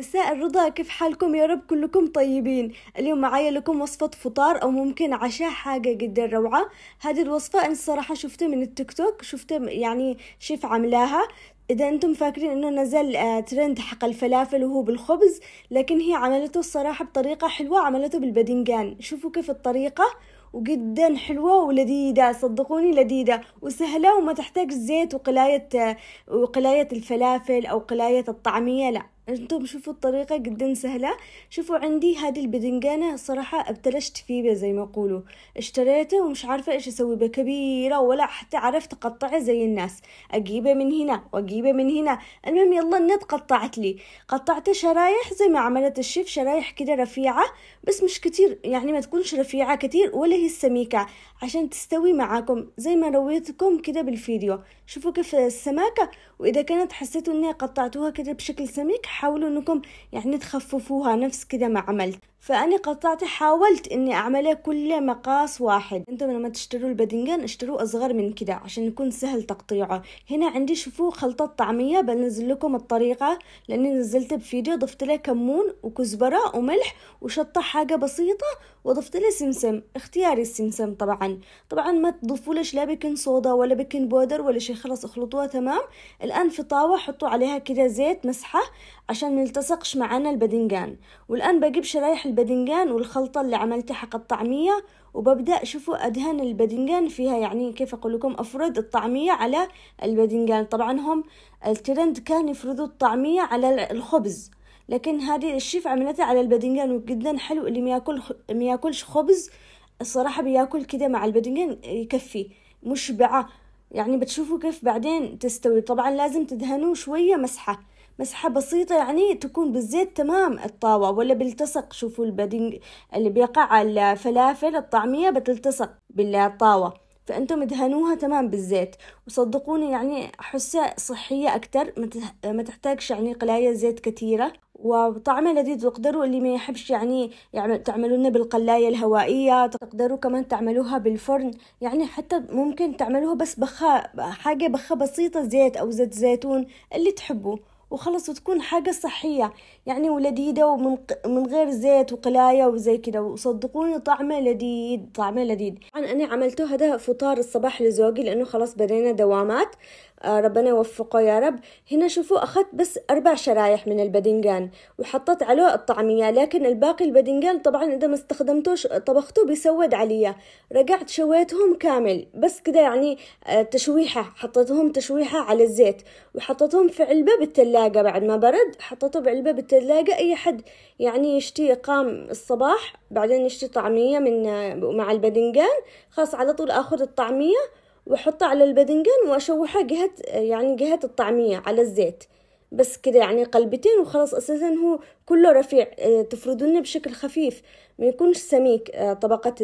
مساء الرضا كيف حالكم يا رب كلكم طيبين اليوم معايا لكم وصفة فطار أو ممكن عشاء حاجة جدا روعة هذه الوصفة أنا الصراحة شفتها من التيك توك شفتها يعني شيف عملاها إذا أنتم فاكرين إنه نزل ترند آه، حق الفلافل وهو بالخبز لكن هي عملته الصراحة بطريقة حلوة عملته بالبدنجان شوفوا كيف الطريقة وجدا حلوة ولذيذة صدقوني لذيذة وسهلة وما تحتاج زيت وقلاية آه، وقلاية الفلافل أو قلاية الطعمية لأ انتم شوفوا الطريقة جدا سهلة شوفوا عندي هذه البدنجانه صراحة ابتلشت فيه زي ما يقولوا اشتريته ومش عارفة ايش اسوي به كبيرة ولا حتى عرفت اقطعه زي الناس اجيبه من هنا واجيبه من هنا المهم يلا النت قطعت لي قطعته شرايح زي ما عملت الشيف شرايح كده رفيعة بس مش كتير يعني ما تكونش رفيعة كتير ولا هي السميكة عشان تستوي معاكم زي ما رويتكم كده بالفيديو شوفوا كيف السماكة واذا كانت حسيتوا اني قطعتوها كده بشكل سميك تحاولوا انكم يعني تخففوها نفس كذا ما عملت فأنا قطعت حاولت إني أعمله كله مقاس واحد أنتم لما تشتروا البدنجان اشتروه أصغر من كذا عشان يكون سهل تقطيعه هنا عندي شوفوا خلطة طعمية بنزل لكم الطريقة لأني نزلت بفيديو ضفت له كمون وكزبرة وملح وشطة حاجة بسيطة وضفت له سمسم اختياري السمسم طبعا طبعا ما تضيفوا لا بيكنج صودا ولا بيكنج بودر ولا شيء خلاص اخلطوها تمام الآن في طاوة حطوا عليها كذا زيت مسحة عشان ميلتصقش معانا البدنجان والآن بجيب شرايح البدنجان والخلطة اللي عملتها حق الطعمية وببدأ شوفوا أدهن البدنجان فيها يعني كيف أقول لكم أفرد الطعمية على البدنجان طبعا هم الترند كان يفرضوا الطعمية على الخبز لكن هذه الشيف عملتها على البدنجان وجدا حلو اللي مياكل مياكلش خبز الصراحة بياكل كده مع البدنجان يكفي مشبعة يعني بتشوفوا كيف بعدين تستوي طبعا لازم تدهنوه شوية مسحة مسحة بسيطة يعني تكون بالزيت تمام الطاوة ولا بيلتصق شوفوا البدنج اللي بيقع على الفلافل الطعمية بتلتصق بالطاوة فأنتم ادهنوها تمام بالزيت وصدقوني يعني أحسها صحية أكتر ما تحتاجش يعني قلاية زيت كثيرة وطعمه لذيذ تقدروا اللي ما يحبش يعني يعمل تعملونه بالقلاية الهوائية تقدروا كمان تعملوها بالفرن يعني حتى ممكن تعملوها بس بخا حاجة بخا بسيطة زيت أو زيت زيتون اللي تحبوه وخلص وتكون حاجة صحية يعني ولذيذة ومن من غير زيت وقلاية وزي كده وصدقوني طعمه لذيذ طعمه لذيذ طبعا أنا عملته هذا فطار الصباح لزوجي لأنه خلاص بدينا دوامات آه ربنا يوفقه يا رب هنا شوفوا أخذت بس أربع شرايح من البدنجان وحطيت عليه الطعمية لكن الباقي البدنجان طبعا إذا ما استخدمتوش طبخته بيسود عليا رجعت شويتهم كامل بس كده يعني آه تشويحة حطيتهم تشويحة على الزيت وحطيتهم في علبة بالثلاجة التلاجة بعد ما برد حطيته بعلبة بالتلاجة أي حد يعني يشتي قام الصباح بعدين يشتي طعمية من مع البدنجان خلاص على طول أخذ الطعمية وأحطها على البدنجان وأشوحها جهة يعني جهة الطعمية على الزيت بس كده يعني قلبتين وخلاص اساسا هو كله رفيع آه، تفردونه بشكل خفيف ما يكونش سميك آه، طبقة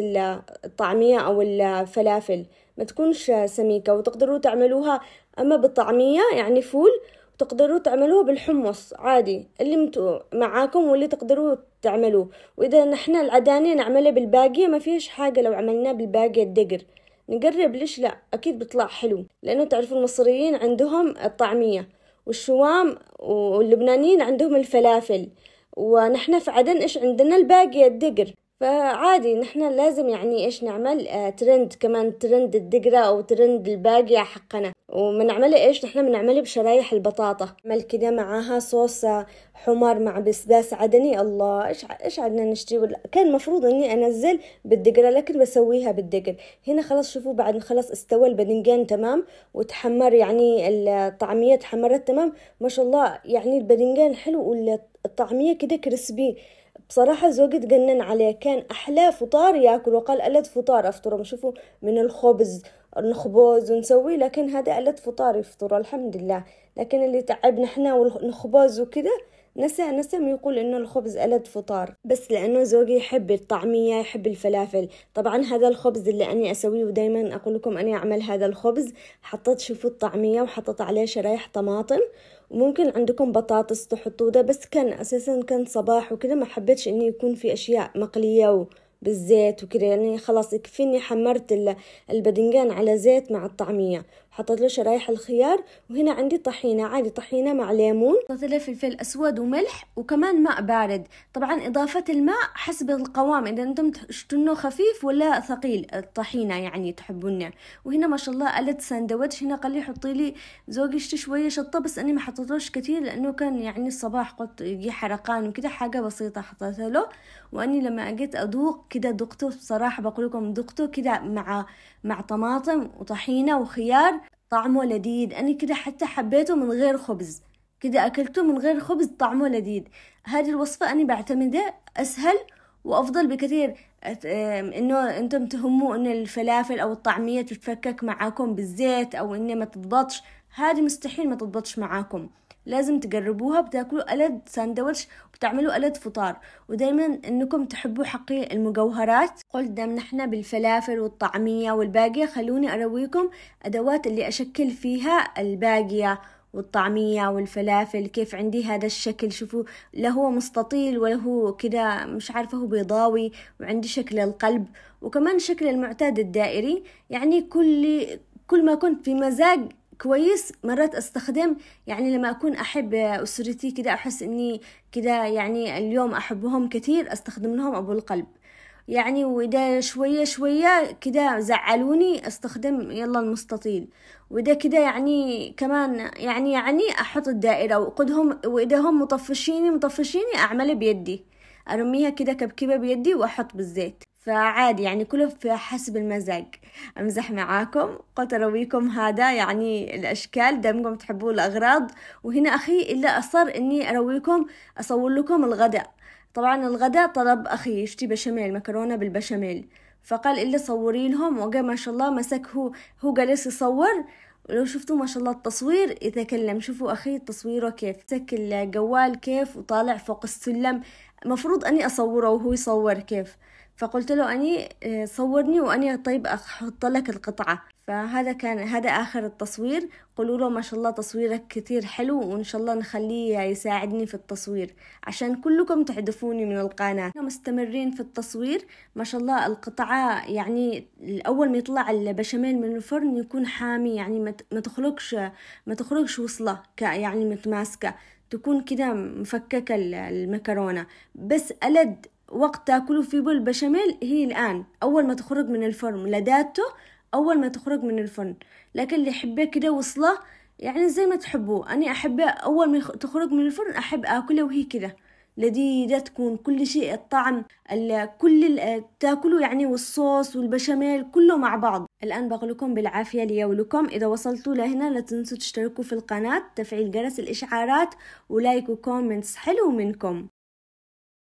الطعمية او الفلافل ما تكونش سميكة وتقدروا تعملوها اما بالطعمية يعني فول تقدروا تعملوه بالحمص عادي اللي انتوا معاكم واللي تقدروا تعملوه واذا نحن العدانية نعمله بالباقية ما فيش حاجة لو عملناه بالباقية الدقر نقرب ليش لا اكيد بيطلع حلو لانه تعرفوا المصريين عندهم الطعمية والشوام واللبنانيين عندهم الفلافل ونحن في عدن ايش عندنا الباقية الدقر فعادي نحن لازم يعني ايش نعمل آه ترند كمان ترند الدقرة او ترند الباقية حقنا ومنعملها ايش نحن بنعملها بشرايح البطاطا نعمل كده معاها صوص حمر مع بسباس عدني الله ايش ايش عدنا نشتري ولا كان المفروض اني انزل بالدقرة لكن بسويها بالدقل هنا خلاص شوفوا بعد ما خلاص استوى البدنجان تمام وتحمر يعني الطعمية تحمرت تمام ما شاء الله يعني البدنجان حلو والطعمية كده كريسبي بصراحة زوجي تجنن عليه كان أحلى فطار ياكل وقال ألد فطار أفطره شوفوا من الخبز نخبز ونسوي لكن هذا ألة فطار يفطر الحمد لله لكن اللي تعبنا احنا والخبز وكذا نسى نسم يقول انه الخبز ألد فطار بس لانه زوجي يحب الطعمية يحب الفلافل طبعا هذا الخبز اللي اني اسويه ودايما اقول لكم اني اعمل هذا الخبز حطيت شوفوا الطعمية وحطيت عليه شرايح طماطم وممكن عندكم بطاطس تحطوه ده بس كان اساسا كان صباح وكذا ما حبيتش انه يكون في اشياء مقلية و... بالزيت وكده يعني خلاص يكفيني حمرت البدنجان على زيت مع الطعمية حطيت له شرايح الخيار وهنا عندي طحينة عادي طحينة مع ليمون حطيت له فلفل أسود وملح وكمان ماء بارد طبعا إضافة الماء حسب القوام إذا أنتم تشتنوا خفيف ولا ثقيل الطحينة يعني تحبونه وهنا ما شاء الله قلت سندوتش هنا قال لي حطي لي زوجي شوية شطة بس أني ما حطيتوش كتير لأنه كان يعني الصباح قلت يجي حرقان وكده حاجة بسيطة حطيتها له وأني لما أجيت أذوق كده دقته بصراحة بقول لكم دقته كده مع مع طماطم وطحينة وخيار طعمه لذيذ أنا كده حتى حبيته من غير خبز كده أكلته من غير خبز طعمه لذيذ هذه الوصفة أنا بعتمدها أسهل وأفضل بكثير إنه أنتم تهموا إن الفلافل أو الطعمية تتفكك معاكم بالزيت أو إنه ما تضبطش هذه مستحيل ما تضبطش معاكم لازم تجربوها بتاكلوا قلد ساندوتش وبتعملوا قلد فطار ودايما انكم تحبوا حقي المجوهرات قلت دام نحن بالفلافل والطعمية والباقية خلوني ارويكم ادوات اللي اشكل فيها الباقية والطعمية والفلافل كيف عندي هذا الشكل شوفوا لا هو مستطيل ولا هو كده مش عارفة هو بيضاوي وعندي شكل القلب وكمان شكل المعتاد الدائري يعني كل كل ما كنت في مزاج كويس مرات استخدم يعني لما اكون احب اسرتي كده احس اني كده يعني اليوم احبهم كثير استخدم لهم ابو القلب يعني واذا شوية شوية كده زعلوني استخدم يلا المستطيل واذا كده يعني كمان يعني يعني احط الدائرة وقدهم واذا هم مطفشيني مطفشيني اعمل بيدي ارميها كده كبكبه بيدي واحط بالزيت فعادي يعني كله في حسب المزاج امزح معاكم قلت ارويكم هذا يعني الاشكال دامكم تحبوا الاغراض وهنا اخي الا اصر اني ارويكم اصور لكم الغداء طبعا الغداء طلب اخي يشتي بشاميل مكرونه بالبشاميل فقال إلا صوري لهم وقال ما شاء الله مسك هو هو جالس يصور ولو شفتوا ما شاء الله التصوير يتكلم شوفوا أخي تصويره كيف مسك الجوال كيف وطالع فوق السلم مفروض أني أصوره وهو يصور كيف فقلت له أني آه، صورني وأني طيب أحط لك القطعة فهذا كان هذا آخر التصوير قولوا له ما شاء الله تصويرك كثير حلو وإن شاء الله نخليه يساعدني في التصوير عشان كلكم تحذفوني من القناة مستمرين في التصوير ما شاء الله القطعة يعني أول ما يطلع البشاميل من الفرن يكون حامي يعني ما تخرجش ما تخرجش وصلة يعني متماسكة تكون كده مفككة المكرونة بس ألد وقت تاكله في بول بشاميل هي الآن أول ما تخرج من الفرن لداته أول ما تخرج من الفرن لكن اللي يحبه كده وصله يعني زي ما تحبوه أنا أحبه أول ما تخرج من الفرن أحب أكله وهي كده لذيذة تكون كل شيء الطعم كل تاكلوا يعني والصوص والبشاميل كله مع بعض الآن بغلكم بالعافية لي ولكم إذا وصلتوا لهنا لا تنسوا تشتركوا في القناة تفعيل جرس الإشعارات ولايك وكومنتس حلو منكم